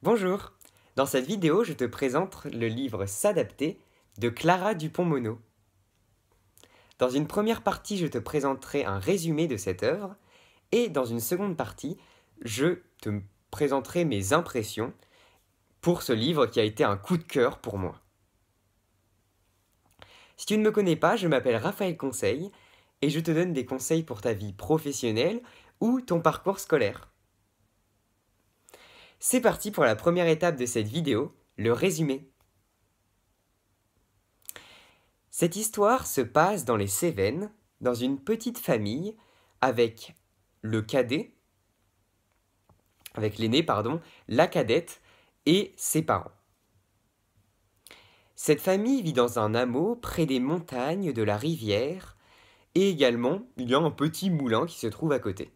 Bonjour Dans cette vidéo, je te présente le livre S'adapter de Clara Dupont-Mono. Dans une première partie, je te présenterai un résumé de cette œuvre et dans une seconde partie, je te présenterai mes impressions pour ce livre qui a été un coup de cœur pour moi. Si tu ne me connais pas, je m'appelle Raphaël Conseil et je te donne des conseils pour ta vie professionnelle ou ton parcours scolaire. C'est parti pour la première étape de cette vidéo, le résumé. Cette histoire se passe dans les Cévennes, dans une petite famille, avec le cadet, avec l'aîné, pardon, la cadette et ses parents. Cette famille vit dans un hameau près des montagnes de la rivière, et également il y a un petit moulin qui se trouve à côté.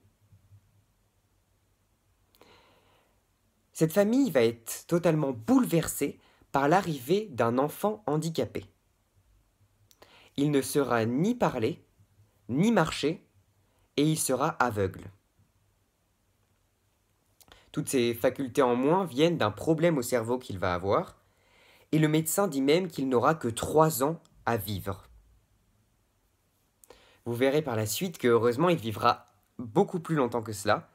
Cette famille va être totalement bouleversée par l'arrivée d'un enfant handicapé. Il ne sera ni parler, ni marcher, et il sera aveugle. Toutes ses facultés en moins viennent d'un problème au cerveau qu'il va avoir, et le médecin dit même qu'il n'aura que trois ans à vivre. Vous verrez par la suite que heureusement il vivra beaucoup plus longtemps que cela,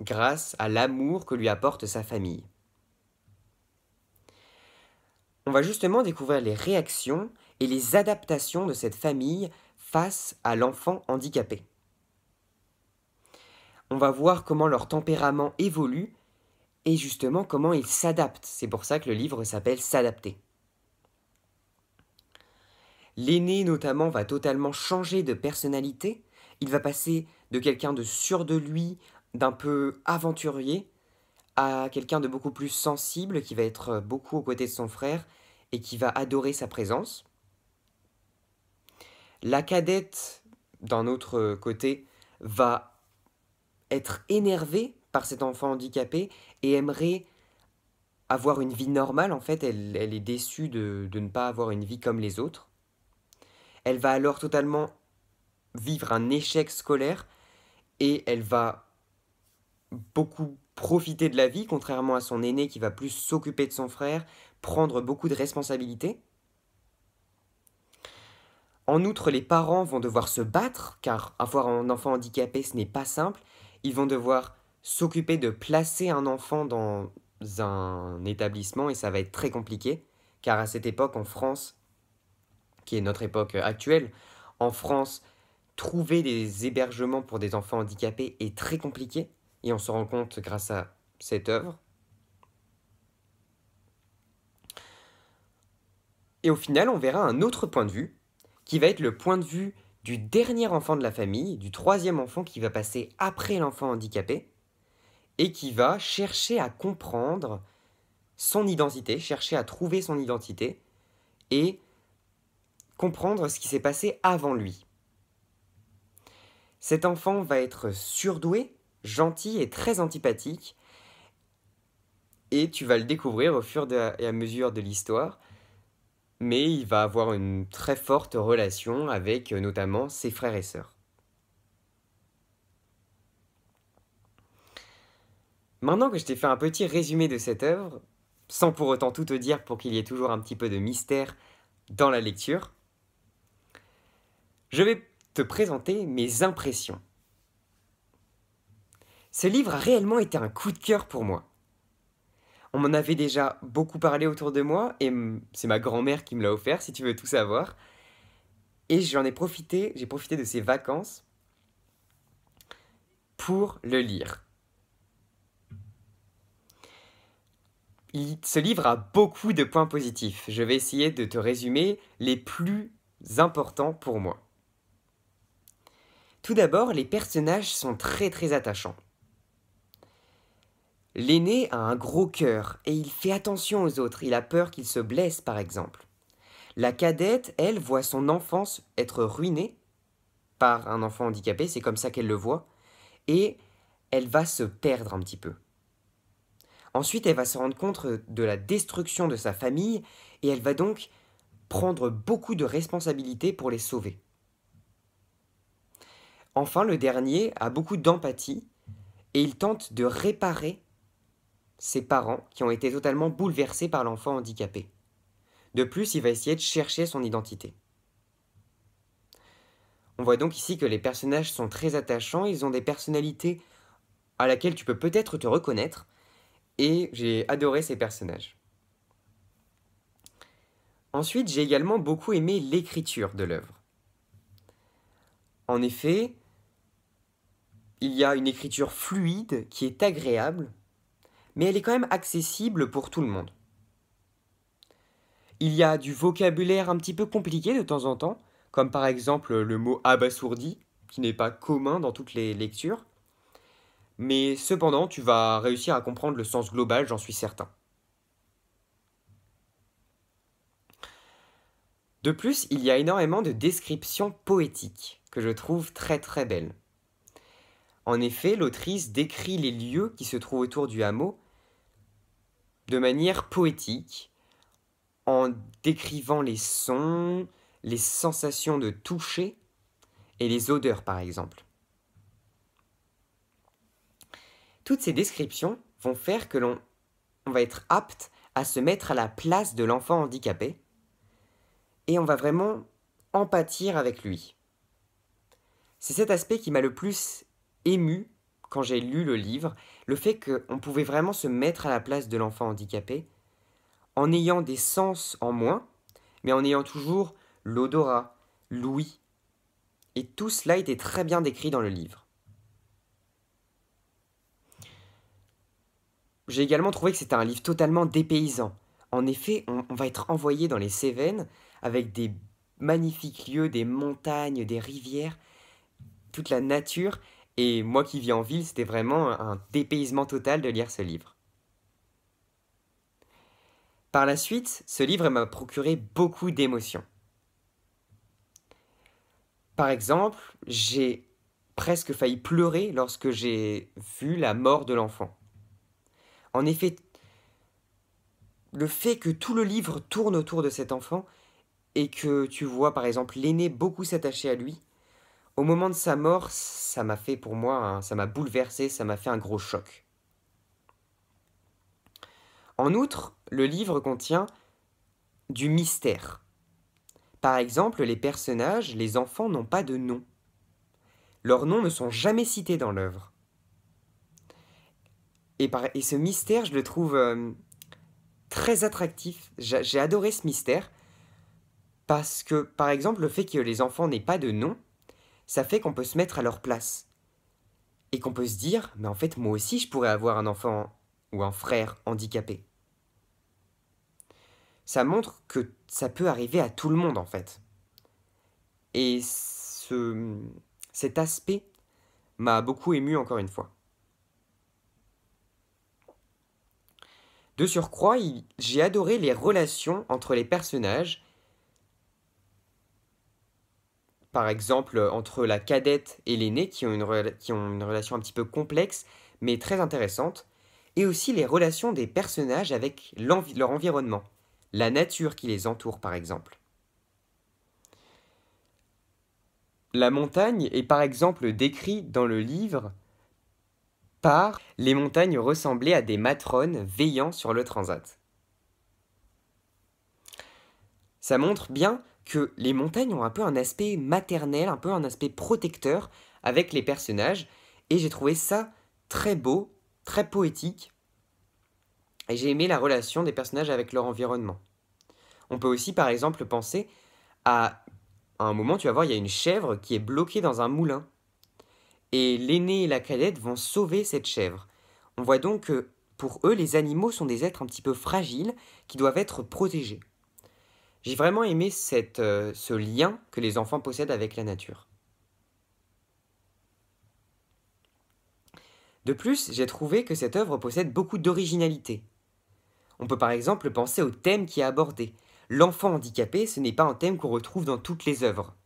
grâce à l'amour que lui apporte sa famille. On va justement découvrir les réactions et les adaptations de cette famille face à l'enfant handicapé. On va voir comment leur tempérament évolue et justement comment ils s'adaptent. C'est pour ça que le livre s'appelle S'adapter. L'aîné notamment va totalement changer de personnalité. Il va passer de quelqu'un de sûr de lui d'un peu aventurier à quelqu'un de beaucoup plus sensible qui va être beaucoup aux côtés de son frère et qui va adorer sa présence. La cadette, d'un autre côté, va être énervée par cet enfant handicapé et aimerait avoir une vie normale. En fait, elle, est déçue de ne pas avoir une vie comme les autres. Elle va alors totalement vivre un échec scolaire et elle va beaucoup profiter de la vie, contrairement à son aîné qui va plus s'occuper de son frère, prendre beaucoup de responsabilités. En outre, les parents vont devoir se battre, car avoir un enfant handicapé, ce n'est pas simple. Ils vont devoir s'occuper de placer un enfant dans un établissement, et ça va être très compliqué, car à cette époque, en France, qui est notre époque actuelle, en France, trouver des hébergements pour des enfants handicapés est très compliqué. Et on se rend compte grâce à cette œuvre. Et au final, on verra un autre point de vue, qui va être le point de vue du dernier enfant de la famille, du troisième enfant qui va passer après l'enfant handicapé, et qui va chercher à comprendre son identité, chercher à trouver son identité, et comprendre ce qui s'est passé avant lui. Cet enfant va être surdoué, gentil et très antipathique. Et tu vas le découvrir au fur et à mesure de l'histoire. Mais il va avoir une très forte relation avec euh, notamment ses frères et sœurs. Maintenant que je t'ai fait un petit résumé de cette œuvre, sans pour autant tout te dire pour qu'il y ait toujours un petit peu de mystère dans la lecture, je vais te présenter mes impressions. Ce livre a réellement été un coup de cœur pour moi. On m'en avait déjà beaucoup parlé autour de moi et c'est ma grand-mère qui me l'a offert si tu veux tout savoir. Et j'en ai profité, j'ai profité de ces vacances pour le lire. ce livre a beaucoup de points positifs. Je vais essayer de te résumer les plus importants pour moi. Tout d'abord, les personnages sont très très attachants. L'aîné a un gros cœur et il fait attention aux autres, il a peur qu'il se blesse par exemple. La cadette, elle, voit son enfance être ruinée par un enfant handicapé, c'est comme ça qu'elle le voit, et elle va se perdre un petit peu. Ensuite, elle va se rendre compte de la destruction de sa famille et elle va donc prendre beaucoup de responsabilités pour les sauver. Enfin, le dernier a beaucoup d'empathie et il tente de réparer ses parents qui ont été totalement bouleversés par l'enfant handicapé. De plus, il va essayer de chercher son identité. On voit donc ici que les personnages sont très attachants, ils ont des personnalités à laquelle tu peux peut-être te reconnaître, et j'ai adoré ces personnages. Ensuite, j'ai également beaucoup aimé l'écriture de l'œuvre. En effet, il y a une écriture fluide qui est agréable, mais elle est quand même accessible pour tout le monde. Il y a du vocabulaire un petit peu compliqué de temps en temps, comme par exemple le mot abasourdi, qui n'est pas commun dans toutes les lectures. Mais cependant, tu vas réussir à comprendre le sens global, j'en suis certain. De plus, il y a énormément de descriptions poétiques, que je trouve très très belles. En effet, l'autrice décrit les lieux qui se trouvent autour du hameau de manière poétique, en décrivant les sons, les sensations de toucher et les odeurs par exemple. Toutes ces descriptions vont faire que l'on va être apte à se mettre à la place de l'enfant handicapé et on va vraiment empathir avec lui. C'est cet aspect qui m'a le plus ému j'ai lu le livre, le fait qu'on pouvait vraiment se mettre à la place de l'enfant handicapé, en ayant des sens en moins, mais en ayant toujours l'odorat, l'ouïe. Et tout cela était très bien décrit dans le livre. J'ai également trouvé que c'était un livre totalement dépaysant. En effet, on, on va être envoyé dans les Cévennes avec des magnifiques lieux, des montagnes, des rivières, toute la nature, et moi qui vis en ville, c'était vraiment un dépaysement total de lire ce livre. Par la suite, ce livre m'a procuré beaucoup d'émotions. Par exemple, j'ai presque failli pleurer lorsque j'ai vu la mort de l'enfant. En effet, le fait que tout le livre tourne autour de cet enfant et que tu vois par exemple l'aîné beaucoup s'attacher à lui, au moment de sa mort, ça m'a fait pour moi, ça m'a bouleversé, ça m'a fait un gros choc. En outre, le livre contient du mystère. Par exemple, les personnages, les enfants n'ont pas de nom. Leurs noms ne sont jamais cités dans l'œuvre. Et, ce mystère, je le trouve euh, très attractif. J'ai adoré ce mystère parce que, par exemple, le fait que les enfants n'aient pas de nom, ça fait qu'on peut se mettre à leur place. Et qu'on peut se dire, mais en fait moi aussi je pourrais avoir un enfant ou un frère handicapé. Ça montre que ça peut arriver à tout le monde en fait. Et ce, cet aspect m'a beaucoup ému encore une fois. De surcroît, j'ai adoré les relations entre les personnages par exemple, euh, entre la cadette et l'aînée, qui, ont une qui ont une relation un petit peu complexe, mais très intéressante, et aussi les relations des personnages avec leur environnement, la nature qui les entoure par exemple. La montagne est par exemple décrite dans le livre par les montagnes ressemblaient à des matrones veillant sur le transat. Ça montre bien que les montagnes ont un peu un aspect maternel, un peu un aspect protecteur avec les personnages. Et j'ai trouvé ça très beau, très poétique. Et j'ai aimé la relation des personnages avec leur environnement. On peut aussi par exemple penser à, un moment, tu vas voir, il y a une chèvre qui est bloquée dans un moulin. Et l'aîné et la cadette vont sauver cette chèvre. On voit donc que pour eux, les animaux sont des êtres un petit peu fragiles qui doivent être protégés. J'ai vraiment aimé euh, ce lien que les enfants possèdent avec la nature. De plus, j'ai trouvé que cette œuvre possède beaucoup d'originalité. On peut par exemple penser au thème qui est abordé. L'enfant handicapé, ce n'est pas un thème qu'on retrouve dans toutes les œuvres.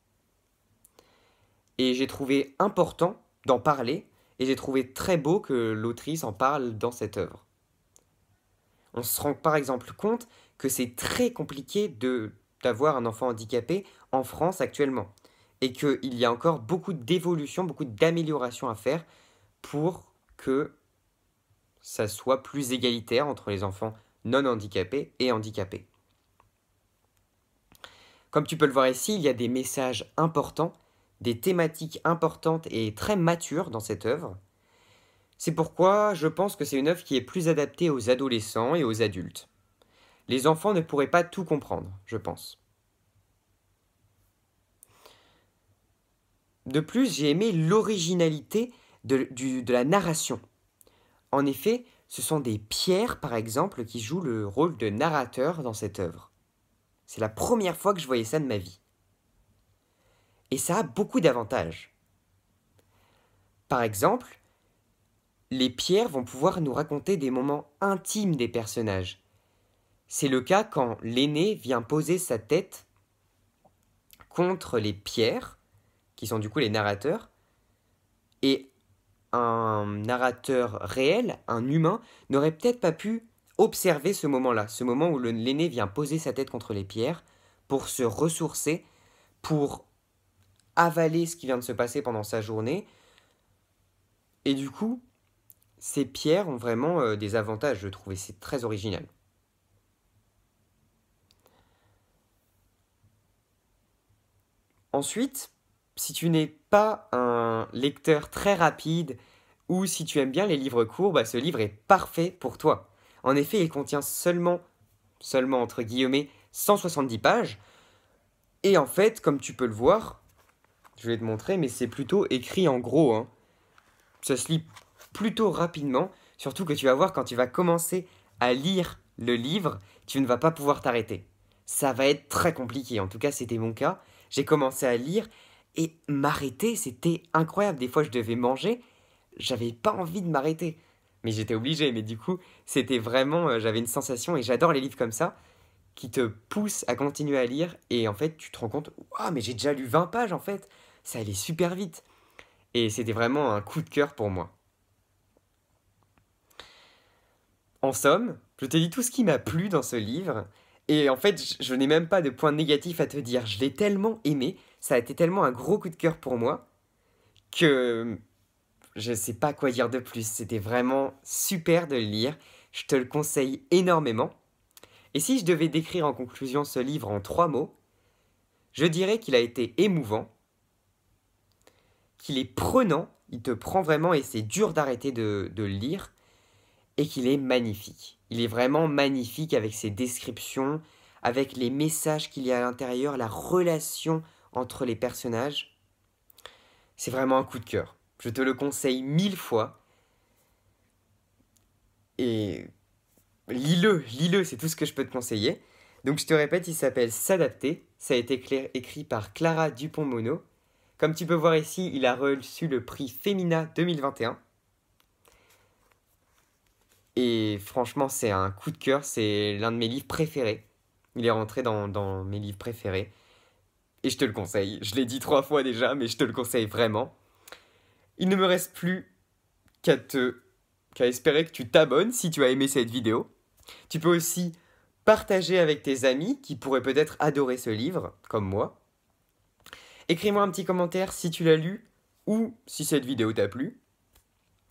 Et j'ai trouvé important d'en parler, et j'ai trouvé très beau que l'autrice en parle dans cette œuvre. On se rend par exemple compte que c'est très compliqué d'avoir un enfant handicapé en France actuellement. Et qu'il y a encore beaucoup d'évolution, beaucoup d'amélioration à faire pour que ça soit plus égalitaire entre les enfants non handicapés et handicapés. Comme tu peux le voir ici, il y a des messages importants, des thématiques importantes et très matures dans cette œuvre. C'est pourquoi je pense que c'est une œuvre qui est plus adaptée aux adolescents et aux adultes. Les enfants ne pourraient pas tout comprendre, je pense. De plus, j'ai aimé l'originalité de, la narration. En effet, ce sont des pierres, par exemple, qui jouent le rôle de narrateur dans cette œuvre. C'est la première fois que je voyais ça de ma vie. Et ça a beaucoup d'avantages. Par exemple, les pierres vont pouvoir nous raconter des moments intimes des personnages, c'est le cas quand l'aîné vient poser sa tête contre les pierres, qui sont du coup les narrateurs, et un narrateur réel, un humain, n'aurait peut-être pas pu observer ce moment-là, ce moment où l'aîné vient poser sa tête contre les pierres pour se ressourcer, pour avaler ce qui vient de se passer pendant sa journée. Et du coup, ces pierres ont vraiment euh, des avantages, je trouve, et c'est très original. Ensuite, si tu n'es pas un lecteur très rapide ou si tu aimes bien les livres courts, bah, ce livre est parfait pour toi. En effet, il contient seulement, seulement entre guillemets, 170 pages. Et en fait, comme tu peux le voir, je vais te montrer, mais c'est plutôt écrit en gros. Hein. Ça se lit plutôt rapidement, surtout que tu vas voir quand tu vas commencer à lire le livre, tu ne vas pas pouvoir t'arrêter. Ça va être très compliqué, en tout cas c'était mon cas j'ai commencé à lire et m'arrêter, c'était incroyable. Des fois, je devais manger, j'avais pas envie de m'arrêter, mais j'étais obligé. Mais du coup, c'était vraiment, euh, j'avais une sensation et j'adore les livres comme ça qui te poussent à continuer à lire et en fait, tu te rends compte, Oh, mais j'ai déjà lu 20 pages en fait, ça allait super vite. Et c'était vraiment un coup de cœur pour moi. En somme, je te dis tout ce qui m'a plu dans ce livre. Et en fait, je, n'ai même pas de point négatif à te dire. Je l'ai tellement aimé, ça a été tellement un gros coup de cœur pour moi que hum, je ne sais pas quoi dire de plus. C'était vraiment super de le lire. Je te le conseille énormément. Et si je devais décrire en conclusion ce livre en trois mots, je dirais qu'il a été émouvant, qu'il est prenant, il te prend vraiment et c'est dur d'arrêter de, de, le lire, et qu'il est magnifique. Il est vraiment magnifique avec ses descriptions, avec les messages qu'il y a à l'intérieur, la relation entre les personnages. C'est vraiment un coup de cœur. Je te le conseille mille fois. Et lis-le, lis-le, c'est tout ce que je peux te conseiller. Donc je te répète, il s'appelle S'adapter. Ça a été écrit par Clara Dupont-Mono. Comme tu peux voir ici, il a reçu le prix Femina 2021. Et franchement, c'est un coup de cœur, c'est l'un de mes livres préférés. Il est rentré dans, mes livres préférés. Et je te le conseille. Je l'ai dit trois fois déjà, mais je te le conseille vraiment. Il ne me reste plus qu'à qu'à espérer que tu t'abonnes si tu as aimé cette vidéo. Tu peux aussi partager avec tes amis qui pourraient peut-être adorer ce livre, comme moi. Écris-moi un petit commentaire si tu l'as lu ou si cette vidéo t'a plu.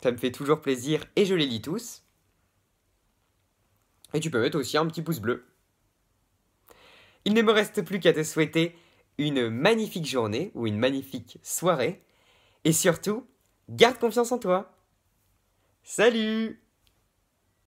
Ça me fait toujours plaisir et je les lis tous. Et tu peux mettre aussi un petit pouce bleu. Il ne me reste plus qu'à te souhaiter une magnifique journée ou une magnifique soirée. Et surtout, garde confiance en toi. Salut